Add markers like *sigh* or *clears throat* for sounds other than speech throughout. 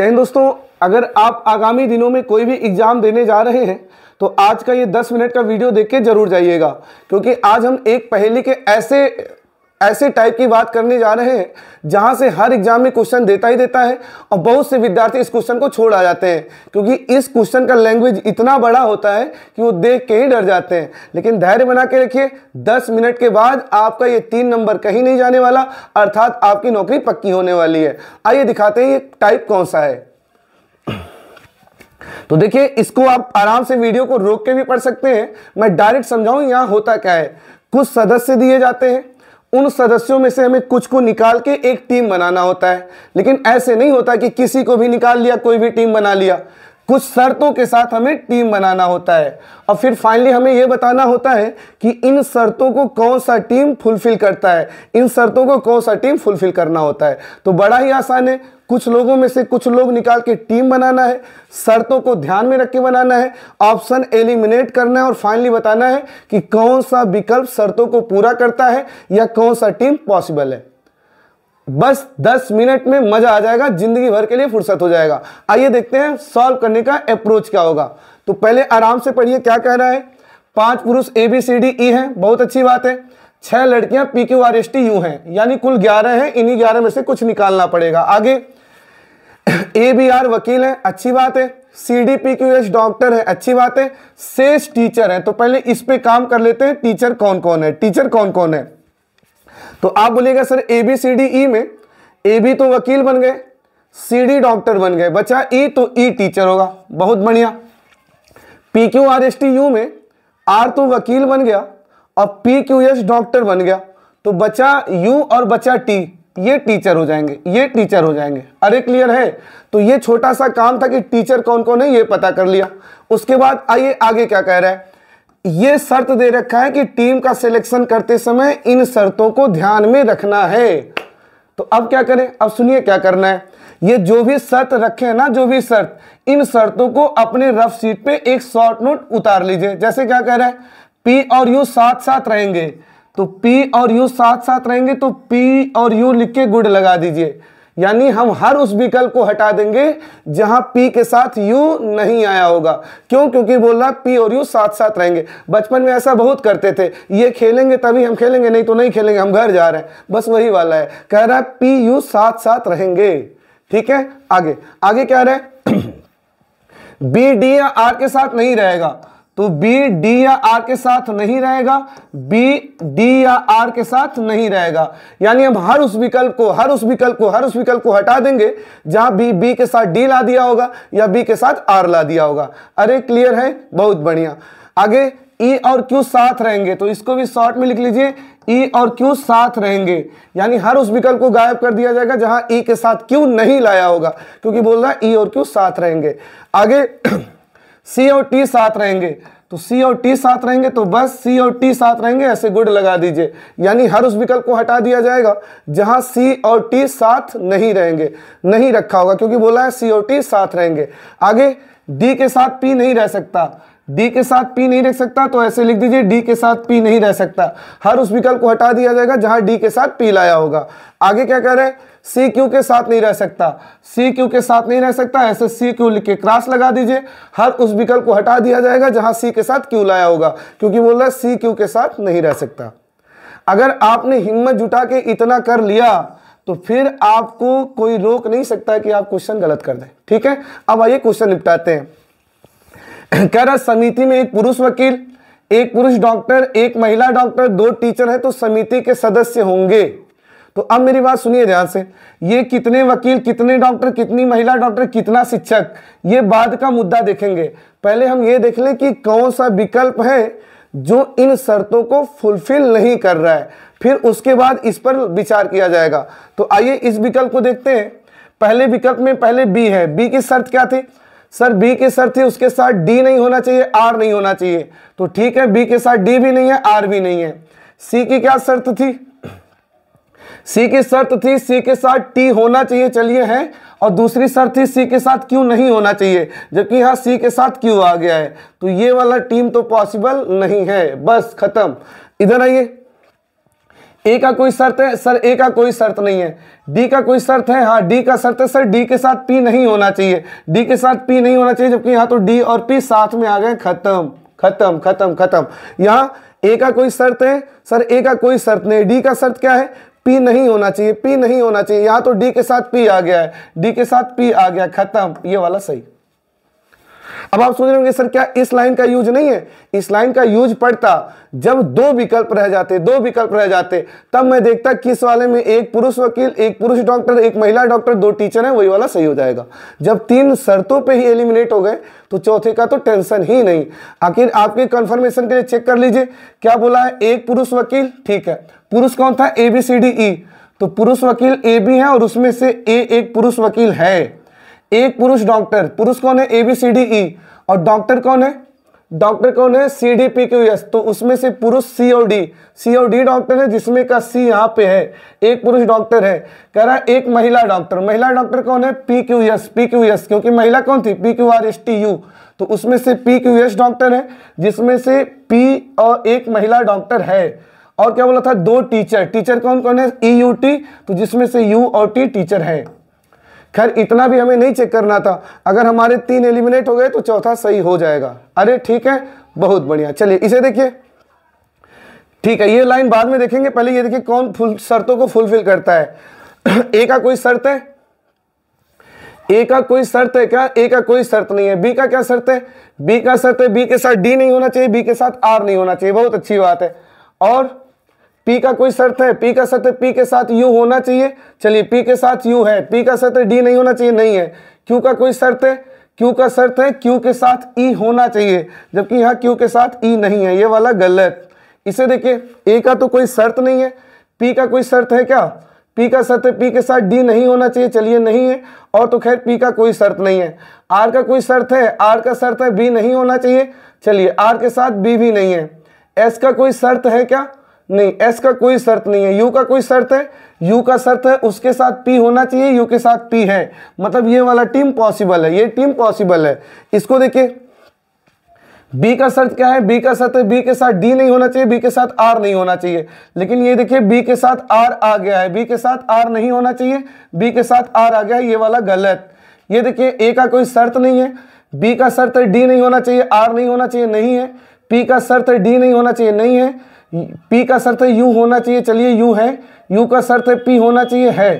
हिंद दोस्तों अगर आप आगामी दिनों में कोई भी एग्ज़ाम देने जा रहे हैं तो आज का ये 10 मिनट का वीडियो देख के ज़रूर जाइएगा क्योंकि आज हम एक पहेली के ऐसे ऐसे टाइप की बात करने जा रहे हैं जहां से हर एग्जाम में क्वेश्चन देता ही देता है और बहुत से विद्यार्थी इस क्वेश्चन को छोड़ आ जाते हैं क्योंकि इस क्वेश्चन का लैंग्वेज इतना बड़ा होता है कि वो देख के ही डर जाते हैं लेकिन धैर्य बना के रखिए दस मिनट के बाद आपका ये तीन नंबर कहीं नहीं जाने वाला अर्थात आपकी नौकरी पक्की होने वाली है आइए दिखाते हैं ये टाइप कौन सा है तो देखिए इसको आप आराम से वीडियो को रोक के भी पढ़ सकते हैं मैं डायरेक्ट समझाऊं यहां होता क्या है कुछ सदस्य दिए जाते हैं उन सदस्यों में से हमें कुछ को निकाल के एक टीम बनाना होता है लेकिन ऐसे नहीं होता कि किसी को भी निकाल लिया कोई भी टीम बना लिया कुछ शर्तों के साथ हमें टीम बनाना होता है और फिर फाइनली हमें यह बताना होता है कि इन शर्तों को कौन सा टीम फुलफिल करता है इन शर्तों को कौन सा टीम फुलफिल करना होता है तो बड़ा ही आसान है कुछ लोगों में से कुछ लोग निकाल के टीम बनाना है शर्तों को ध्यान में रख के बनाना है ऑप्शन एलिमिनेट करना है और फाइनली बताना है कि कौन सा विकल्प शर्तों को पूरा करता है या कौन सा टीम पॉसिबल है बस 10 मिनट में मजा आ जाएगा जिंदगी भर के लिए फुर्सत हो जाएगा आइए देखते हैं सॉल्व करने का अप्रोच क्या होगा तो पहले आराम से पढ़िए क्या कह रहा है पांच पुरुष ए बी सी डी ई है बहुत अच्छी बात है छह लड़कियां P Q R S T U हैं यानी कुल ग्यारह हैं इन्हीं ग्यारह में से कुछ निकालना पड़ेगा आगे ए बी आर वकील है अच्छी बात है C D P Q S doctor है अच्छी बात है शेष टीचर है तो पहले इस पे काम कर लेते हैं टीचर कौन कौन है टीचर कौन कौन है तो आप बोलिएगा sir A B C D E में ए बी तो वकील बन गए सी डी डॉक्टर बन गए बच्चा ई e तो ई e टीचर होगा बहुत बढ़िया P Q R S T U में आर तो वकील बन गया और पी क्यू एस डॉक्टर बन गया तो बचा यू और बचा टी ये टीचर हो जाएंगे ये टीचर हो जाएंगे अरे क्लियर है तो ये छोटा सा काम था कि टीचर कौन कौन है ये पता कर लिया उसके बाद आइए आगे क्या कह रहा है ये शर्त दे रखा है कि टीम का सिलेक्शन करते समय इन शर्तों को ध्यान में रखना है तो अब क्या करें अब सुनिए क्या करना है ये जो भी शर्त रखे हैं ना जो भी शर्त इन शर्तों को अपने रफ सीट पे एक शॉर्ट नोट उतार लीजिए जैसे क्या कह रहा है पी और यू साथ साथ रहेंगे तो P और U साथ साथ रहेंगे तो P और U लिख के गुड लगा दीजिए यानी हम हर उस विकल्प को हटा देंगे जहां P के साथ U नहीं आया होगा क्यों क्योंकि बोल रहा P और U साथ साथ रहेंगे बचपन में ऐसा बहुत करते थे ये खेलेंगे तभी हम खेलेंगे नहीं तो नहीं खेलेंगे हम घर जा रहे हैं बस वही वाला है कह रहा है पी यू साथ साथ रहेंगे ठीक है आगे आगे क्या रहे बी डी या आर के साथ नहीं रहेगा तो बी डी या आर के साथ नहीं रहेगा बी डी या आर के साथ नहीं रहेगा यानी हम हर उस विकल्प को हर उस विकल्प को हर उस विकल्प को हटा देंगे जहां बी बी के साथ डी ला दिया होगा या बी के साथ आर ला दिया होगा अरे क्लियर है बहुत बढ़िया आगे ई e और क्यू साथ रहेंगे तो इसको भी शॉर्ट में लिख लीजिए ई e और क्यू साथ रहेंगे यानी हर उस विकल्प को गायब कर दिया जाएगा जहां ई e के साथ क्यू नहीं लाया होगा क्योंकि बोल रहा है ई e और क्यू साथ रहेंगे आगे सी और टी साथ रहेंगे तो सी और टी साथ रहेंगे तो बस सी और टी साथ रहेंगे ऐसे गुड लगा दीजिए यानी हर उस विकल्प को हटा दिया जाएगा जहां सी और टी साथ नहीं रहेंगे नहीं रखा होगा क्योंकि बोला है सी और टी साथ रहेंगे आगे डी के साथ पी नहीं रह सकता डी के साथ पी नहीं रह सकता तो ऐसे लिख दीजिए डी के साथ पी नहीं रह सकता हर उस विकल्प को हटा दिया जाएगा जहां डी के साथ पी लाया होगा आगे क्या कह रहे हैं सी क्यू के साथ नहीं रह सकता सी क्यू के साथ नहीं रह सकता ऐसे सी क्यू लिख के क्रॉस लगा दीजिए हर उस विकल्प को हटा दिया जाएगा जहां सी के साथ क्यू लाया होगा क्योंकि बोल रहा है सी क्यू के साथ नहीं रह सकता अगर आपने हिम्मत जुटा के इतना कर लिया तो फिर आपको कोई रोक नहीं सकता कि आप क्वेश्चन गलत कर दें ठीक है अब आइए क्वेश्चन निपटाते हैं कह रहा समिति में एक पुरुष वकील एक पुरुष डॉक्टर एक महिला डॉक्टर दो टीचर है तो समिति के सदस्य होंगे तो अब मेरी बात सुनिए ध्यान से ये कितने वकील कितने डॉक्टर कितनी महिला डॉक्टर कितना शिक्षक ये बाद का मुद्दा देखेंगे पहले हम ये देख लें कि कौन सा विकल्प है जो इन शर्तों को फुलफिल नहीं कर रहा है फिर उसके बाद इस पर विचार किया जाएगा तो आइए इस विकल्प को देखते हैं पहले विकल्प में पहले बी है बी की शर्त क्या थी सर बी की शर्त थी उसके साथ डी नहीं होना चाहिए आर नहीं होना चाहिए तो ठीक है बी के साथ डी भी नहीं है आर भी नहीं है सी की क्या शर्त थी सी की शर्त थी सी के साथ टी होना चाहिए चलिए है और दूसरी शर्त थी सी के साथ क्यू नहीं होना चाहिए जबकि यहाँ सी के साथ क्यू आ गया है तो ये वाला टीम तो पॉसिबल नहीं है बस खत्म इधर आइए ए का कोई शर्त है सर ए का कोई शर्त नहीं है डी का कोई शर्त है हाँ डी का शर्त है सर डी के साथ पी नहीं होना चाहिए डी के साथ पी नहीं होना चाहिए जबकि यहाँ तो डी और पी साथ में आ गए खत्म खत्म खत्म खत्म यहाँ ए का कोई शर्त है सर ए का कोई शर्त नहीं डी का शर्त क्या है पी नहीं होना चाहिए पी नहीं होना चाहिए यहां तो डी के साथ पी आ गया है डी के साथ पी आ गया खत्म ये वाला सही अब आप सोच रहे होंगे सर क्या इस लाइन का यूज नहीं है इस लाइन का यूज पड़ता जब दो विकल्प रह जाते दो विकल्प रह जाते तब मैं देखता किस वाले में एक पुरुष वकील एक पुरुष डॉक्टर एक महिला डॉक्टर दो टीचर है वही वाला सही हो जाएगा जब तीन शर्तों पर ही एलिमिनेट हो गए तो चौथे का तो टेंशन ही नहीं आखिर आपके कंफर्मेशन के लिए चेक कर लीजिए क्या बोला है एक पुरुष वकील ठीक है पुरुष कौन था ए बी सी डी ई तो पुरुष वकील ए बी है और उसमें से ए एक पुरुष वकील है एक पुरुष डॉक्टर पुरुष कौन है ए बी सी डी ई और डॉक्टर कौन है डॉक्टर कौन है C D P Q S तो उसमें से पुरुष सी और डी सी और डी डॉक्टर है जिसमें का सी यहाँ पे है एक पुरुष डॉक्टर है कह रहा है एक महिला डॉक्टर महिला डॉक्टर कौन है P Q S P Q S क्योंकि महिला कौन थी P Q R S T U तो उसमें से पी क्यू एस डॉक्टर है जिसमें से पी और एक महिला डॉक्टर है और क्या बोला था दो टीचर टीचर कौन कौन है ई यू टी तो जिसमें से यू और टी टीचर है खैर इतना भी हमें नहीं चेक करना था अगर हमारे तीन एलिमिनेट हो गए तो चौथा सही हो जाएगा अरे ठीक है बहुत बढ़िया चलिए इसे देखिए ठीक है ये लाइन बाद में देखेंगे पहले ये देखिए कौन फुल शर्तों को फुलफिल करता है ए *clears throat* का कोई शर्त है ए का कोई शर्त है क्या ए का कोई शर्त नहीं है बी का क्या शर्त है बी का शर्त है बी के साथ डी नहीं होना चाहिए बी के साथ आर नहीं होना चाहिए बहुत अच्छी बात है और P का कोई शर्त है पी का शर्त पी के साथ यू होना चाहिए चलिए पी के साथ यू है पी का शर्त डी नहीं होना चाहिए नहीं है क्यू का कोई शर्त है क्यू का शर्त है क्यू के साथ ई होना चाहिए जबकि यहाँ Q के साथ E नहीं है ये वाला गलत इसे देखिए A का तो कोई शर्त नहीं है पी का कोई शर्त है क्या पी का शर्त है पी के साथ डी नहीं होना चाहिए चलिए नहीं है और तो खैर पी का कोई शर्त नहीं है आर का कोई शर्त है आर का शर्त है बी नहीं होना चाहिए चलिए आर के साथ बी भी नहीं है एस का कोई शर्त है क्या नहीं एस का कोई शर्त नहीं है यू का कोई शर्त है यू का शर्त है उसके साथ पी होना चाहिए यू के साथ पी है मतलब ये वाला टीम पॉसिबल है ये टीम पॉसिबल है इसको देखिए बी का शर्त क्या है बी का शर्त है बी के साथ डी नहीं होना चाहिए बी के साथ आर नहीं होना चाहिए लेकिन ये देखिए बी के साथ आर आ गया है बी के साथ आर नहीं होना चाहिए बी के साथ आर आ गया है ये वाला गलत ये देखिए ए का कोई शर्त नहीं है बी का शर्त डी नहीं होना चाहिए आर नहीं होना चाहिए नहीं है पी का शर्त डी नहीं होना चाहिए नहीं है पी का शर्त है यू होना चाहिए चलिए यू है यू का शर्त है पी होना चाहिए है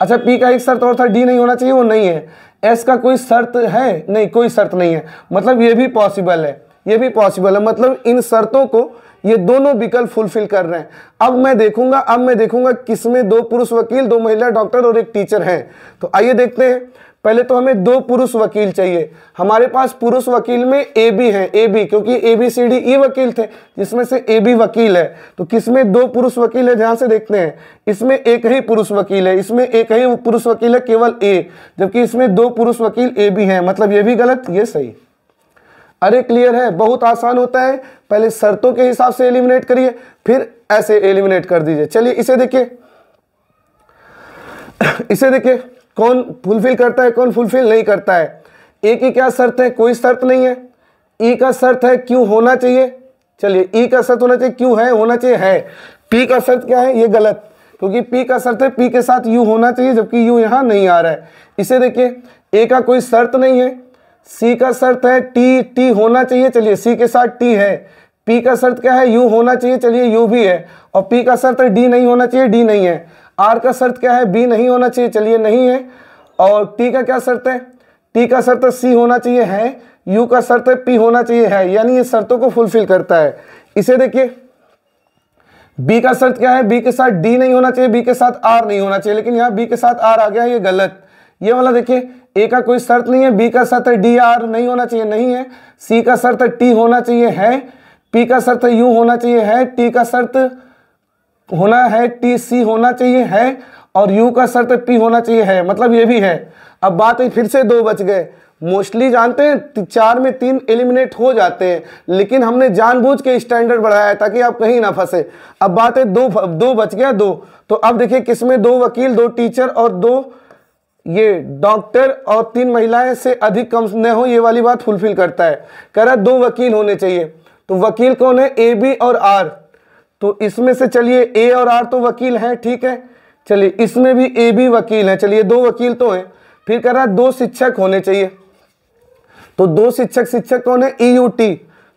अच्छा पी का एक शर्त और था डी नहीं होना चाहिए वो नहीं है एस का कोई शर्त है नहीं कोई शर्त नहीं है मतलब ये भी पॉसिबल है ये भी पॉसिबल है मतलब इन शर्तों को ये दोनों विकल्प फुलफिल कर रहे हैं अब मैं देखूंगा अब मैं देखूंगा किसमें दो पुरुष वकील दो महिला डॉक्टर और एक टीचर हैं तो आइए देखते हैं पहले तो हमें दो पुरुष वकील चाहिए हमारे पास पुरुष वकील में ए बी हैं ए बी क्योंकि ए बी सी डी ई वकील थे जिसमें से ए बी वकील है तो किसमें दो पुरुष वकील है ध्यान से देखते हैं इसमें एक ही पुरुष वकील है इसमें एक ही पुरुष वकील है केवल ए जबकि इसमें दो पुरुष वकील ए बी हैं मतलब ये भी गलत ये सही अरे क्लियर है बहुत आसान होता है पहले शर्तों के हिसाब से एलिमिनेट करिए फिर ऐसे एलिमिनेट कर दीजिए चलिए इसे देखिए *coughs* इसे देखिए कौन फुलफिल करता है कौन फुलफिल नहीं करता है ए की क्या शर्त है कोई शर्त नहीं है ई का शर्त है क्यों होना चाहिए चलिए ई का शर्त होना चाहिए क्यों है होना चाहिए है पी का शर्त क्या है ये गलत क्योंकि पी का शर्त है पी के साथ यू होना चाहिए जबकि यू यहाँ नहीं आ रहा है इसे देखिए ए का कोई शर्त नहीं है सी का शर्त है टी टी होना चाहिए चलिए सी के साथ टी है पी का शर्त क्या है यू होना चाहिए चलिए यू भी है और पी का शर्त डी नहीं होना चाहिए डी नहीं है आर का शर्त क्या है बी नहीं होना चाहिए चलिए नहीं है और टी का क्या शर्त है टी का शर्त सी होना चाहिए है यू का शर्त है पी होना चाहिए है यानी ये शर्तों को फुलफिल करता है इसे देखिए बी का शर्त क्या है बी के साथ डी नहीं होना चाहिए बी के साथ आर नहीं होना चाहिए लेकिन यहाँ बी के साथ आर आ गया है ये गलत ये वाला देखिए ए का कोई शर्त नहीं है बी का शर्त है डी आर नहीं होना चाहिए नहीं है सी का शर्त टी होना चाहिए है पी का शर्त यू होना चाहिए है टी का शर्त होना है टी सी होना चाहिए है और यू का शर्त पी होना चाहिए है मतलब ये भी है अब बात है फिर से दो बच गए मोस्टली जानते हैं चार में तीन एलिमिनेट हो जाते हैं लेकिन हमने जानबूझ के स्टैंडर्ड बढ़ाया है ताकि आप कहीं ना फंसे अब बात है दो दो बच गया दो तो अब देखिए किसमें दो वकील दो टीचर और दो ये डॉक्टर और तीन महिलाएं से अधिक कम न हो ये वाली बात फुलफिल करता है कह रहा दो वकील होने चाहिए तो वकील कौन है ए बी और आर तो इसमें से चलिए ए और आर तो वकील हैं ठीक है चलिए इसमें भी ए भी वकील हैं चलिए दो वकील तो हैं फिर कह रहा है दो शिक्षक होने चाहिए तो दो शिक्षक शिक्षक कौन है ई यू टी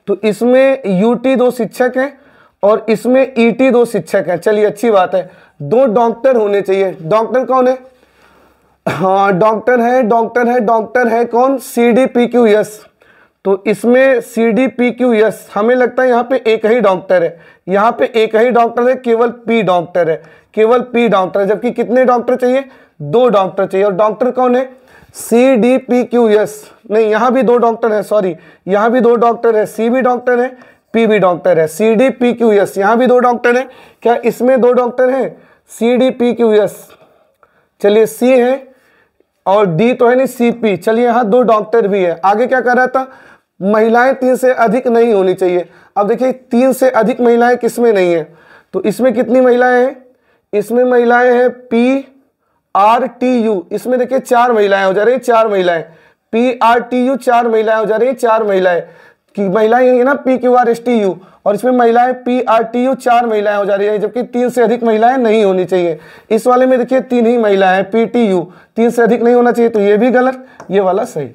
तो इसमें यू टी दो शिक्षक हैं और इसमें ई e टी दो शिक्षक हैं चलिए अच्छी बात है दो डॉक्टर होने चाहिए डॉक्टर कौन है हाँ डॉक्टर है डॉक्टर है डॉक्टर है कौन C D P Q S तो इसमें C D P Q S हमें लगता है यहाँ पे एक ही डॉक्टर है यहाँ पे एक ही डॉक्टर है केवल पी डॉक्टर है केवल पी डॉक्टर है जबकि कितने डॉक्टर चाहिए दो डॉक्टर चाहिए और डॉक्टर कौन है C D P Q S नहीं यहाँ भी दो डॉक्टर है सॉरी यहाँ भी दो डॉक्टर है सी भी डॉक्टर है पी भी डॉक्टर है C D P Q S यहाँ भी दो डॉक्टर है क्या इसमें दो डॉक्टर हैं C D P Q S चलिए सी है और डी तो है नहीं सी पी चलिए यहाँ दो डॉक्टर भी है आगे क्या कर रहा था महिलाएं तीन से अधिक नहीं होनी चाहिए अब देखिए तीन से अधिक महिलाएं किसमें नहीं है तो इसमें कितनी महिलाएं हैं इसमें महिलाएं हैं पी आर टी यू इसमें देखिए चार महिलाएं हो जा रही चार महिलाएं पी आर टी यू चार महिलाएं हो जा रही चार महिलाएं कि महिलाएं है ना P Q R S T U और इसमें महिलाएं पी आर टी यू चार महिलाएं हो जा रही है जबकि तीन से अधिक महिलाएं नहीं होनी चाहिए इस वाले में देखिए तीन ही महिलाएं पी टी यू तीन से अधिक नहीं होना चाहिए तो ये भी गलत ये वाला सही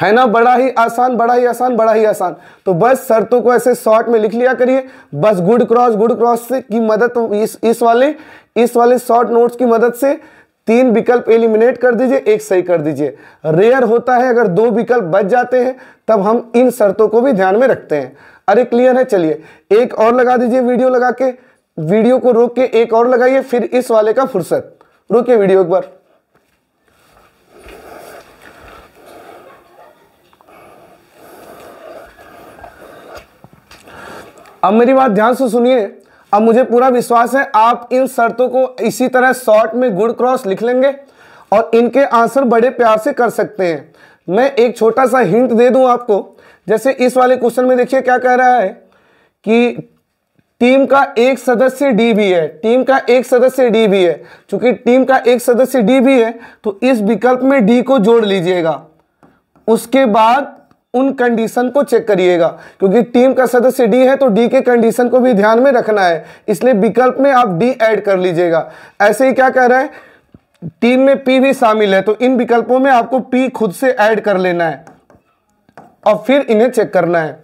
है ना बड़ा ही आसान बड़ा ही आसान बड़ा ही आसान तो बस शर्तों को ऐसे शॉर्ट में लिख लिया करिए बस गुड क्रॉस गुड क्रॉस की मदद तो इस इस वाले इस वाले शॉर्ट नोट्स की मदद से तीन विकल्प एलिमिनेट कर दीजिए एक सही कर दीजिए रेयर होता है अगर दो विकल्प बच जाते हैं तब हम इन शर्तों को भी ध्यान में रखते हैं अरे क्लियर है चलिए एक और लगा दीजिए वीडियो लगा के वीडियो को रोक के एक और लगाइए फिर इस वाले का फुर्सत रोकिए वीडियो एक बार अब मेरी बात ध्यान से सुनिए अब मुझे पूरा विश्वास है आप इन शर्तों को इसी तरह शॉर्ट में गुड क्रॉस लिख लेंगे और इनके आंसर बड़े प्यार से कर सकते हैं मैं एक छोटा सा हिंट दे दूं आपको जैसे इस वाले क्वेश्चन में देखिए क्या कह रहा है कि टीम का एक सदस्य डी भी है टीम का एक सदस्य डी भी है चूंकि टीम का एक सदस्य डी भी है तो इस विकल्प में डी को जोड़ लीजिएगा उसके बाद उन कंडीशन को चेक करिएगा क्योंकि टीम का सदस्य डी है तो डी के कंडीशन को भी ध्यान में रखना है इसलिए विकल्प में आप डी ऐड कर लीजिएगा ऐसे ही क्या कह रहा है टीम में पी भी शामिल है तो इन विकल्पों में आपको पी खुद से ऐड कर लेना है और फिर इन्हें चेक करना है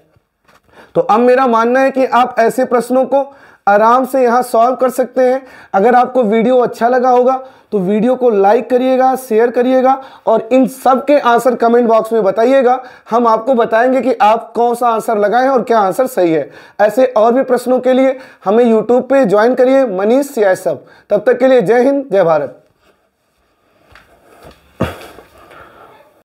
तो अब मेरा मानना है कि आप ऐसे प्रश्नों को आराम से यहाँ सॉल्व कर सकते हैं अगर आपको वीडियो अच्छा लगा होगा तो वीडियो को लाइक करिएगा शेयर करिएगा और इन सब के आंसर कमेंट बॉक्स में बताइएगा हम आपको बताएंगे कि आप कौन सा आंसर लगाए हैं और क्या आंसर सही है ऐसे और भी प्रश्नों के लिए हमें यूट्यूब पे ज्वाइन करिए मनीष सब तब तक के लिए जय हिंद जय भारत